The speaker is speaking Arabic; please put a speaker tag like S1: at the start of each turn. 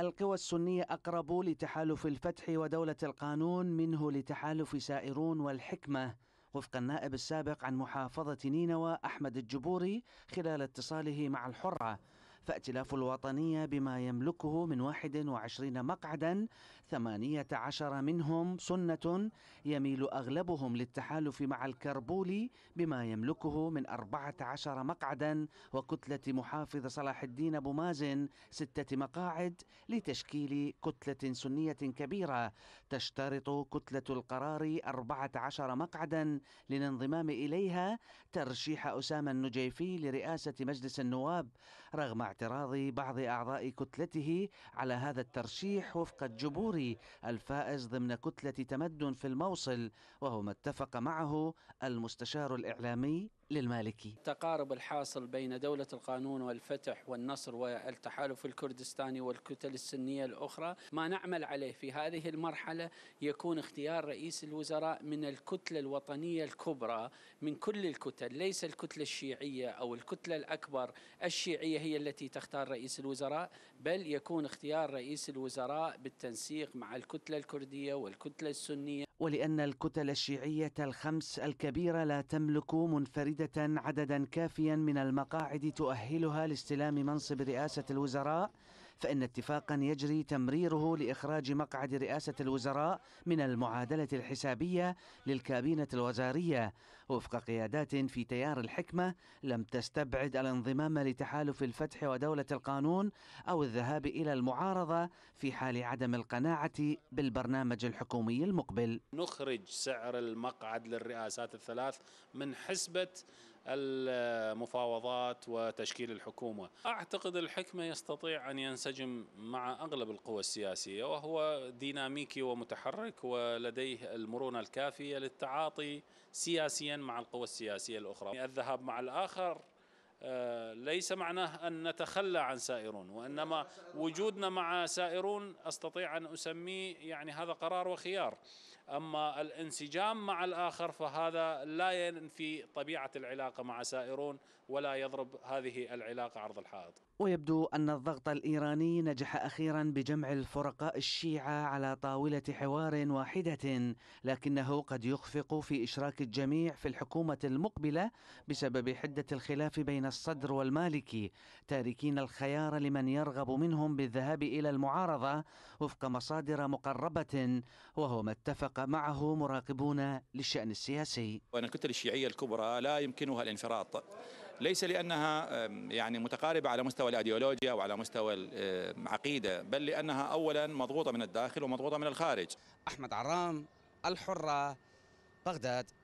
S1: القوى السنية أقرب لتحالف الفتح ودولة القانون منه لتحالف سائرون والحكمة وفق النائب السابق عن محافظة نينوى أحمد الجبوري خلال اتصاله مع الحرة فائتلاف الوطنية بما يملكه من 21 مقعدا 18 منهم سنة يميل أغلبهم للتحالف مع الكربولي بما يملكه من 14 مقعدا وكتلة محافظ صلاح الدين أبو مازن ستة مقاعد لتشكيل كتلة سنية كبيرة تشترط كتلة القرار 14 مقعدا للانضمام إليها ترشيح أسامة النجيفي لرئاسة مجلس النواب رغم اعتراض بعض أعضاء كتلته على هذا الترشيح وفق الجبوري الفائز ضمن كتلة تمدن في الموصل وهو ما اتفق معه المستشار الإعلامي للمالكي
S2: التقارب الحاصل بين دولة القانون والفتح والنصر والتحالف الكردستاني والكتل السنية الأخرى ما نعمل عليه في هذه المرحلة يكون اختيار رئيس الوزراء من الكتلة الوطنية الكبرى من كل الكتل ليس الكتلة الشيعية أو الكتلة الأكبر الشيعية هي التي التي تختار رئيس الوزراء بل يكون اختيار رئيس الوزراء بالتنسيق مع الكتلة الكردية والكتلة السنية
S1: ولأن الكتل الشيعية الخمس الكبيرة لا تملك منفردة عددا كافيا من المقاعد تؤهلها لاستلام منصب رئاسة الوزراء فإن اتفاقا يجري تمريره لإخراج مقعد رئاسة الوزراء من المعادلة الحسابية للكابينة الوزارية وفق قيادات في تيار الحكمة لم تستبعد الانضمام لتحالف الفتح ودولة القانون أو الذهاب إلى المعارضة في حال عدم القناعة بالبرنامج الحكومي المقبل
S3: نخرج سعر المقعد للرئاسات الثلاث من حسبة المفاوضات وتشكيل الحكومة أعتقد الحكمة يستطيع أن ينسجم مع أغلب القوى السياسية وهو ديناميكي ومتحرك ولديه المرونة الكافية للتعاطي سياسيا مع القوى السياسية الأخرى الذهاب مع الآخر آه، ليس معناه أن نتخلى عن سائرون وإنما وجودنا مع سائرون أستطيع أن أسميه يعني هذا قرار وخيار أما الانسجام مع الآخر فهذا لا ينفي طبيعة العلاقة مع سائرون ولا يضرب هذه العلاقة عرض الحائط
S1: ويبدو أن الضغط الإيراني نجح أخيرا بجمع الفرقاء الشيعة على طاولة حوار واحدة لكنه قد يخفق في إشراك الجميع في الحكومة المقبلة بسبب حدة الخلاف بين الصدر والمالكي تاركين الخيار لمن يرغب منهم بالذهاب إلى المعارضة وفق مصادر مقربة وهو ما اتفق ووافق معه مراقبون للشأن السياسي
S3: الكتل الشيعية الكبرى لا يمكنها الانفراط ليس لأنها يعني متقاربة على مستوى الأيديولوجيا وعلى مستوى العقيدة بل لأنها أولا مضغوطة من الداخل ومضغوطة من الخارج
S1: أحمد عرام الحرة بغداد